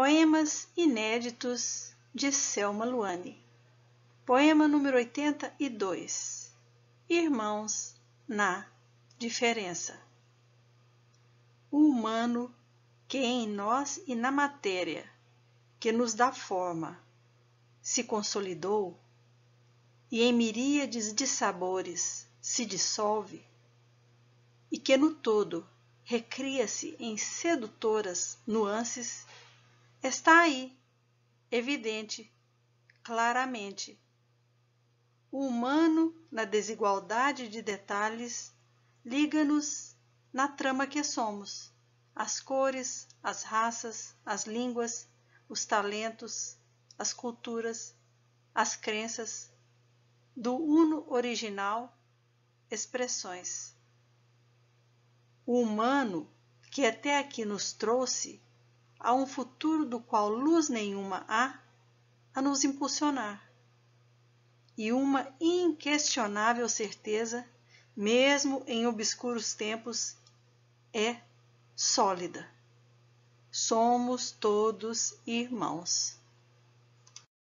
Poemas inéditos de Selma Luane. Poema número 82. Irmãos na diferença. O humano que é em nós e na matéria, que nos dá forma, se consolidou e em miríades de sabores se dissolve, e que no todo recria-se em sedutoras nuances Está aí, evidente, claramente. O humano, na desigualdade de detalhes, liga-nos na trama que somos. As cores, as raças, as línguas, os talentos, as culturas, as crenças, do uno original, expressões. O humano que até aqui nos trouxe a um futuro do qual luz nenhuma há, a nos impulsionar. E uma inquestionável certeza, mesmo em obscuros tempos, é sólida. Somos todos irmãos.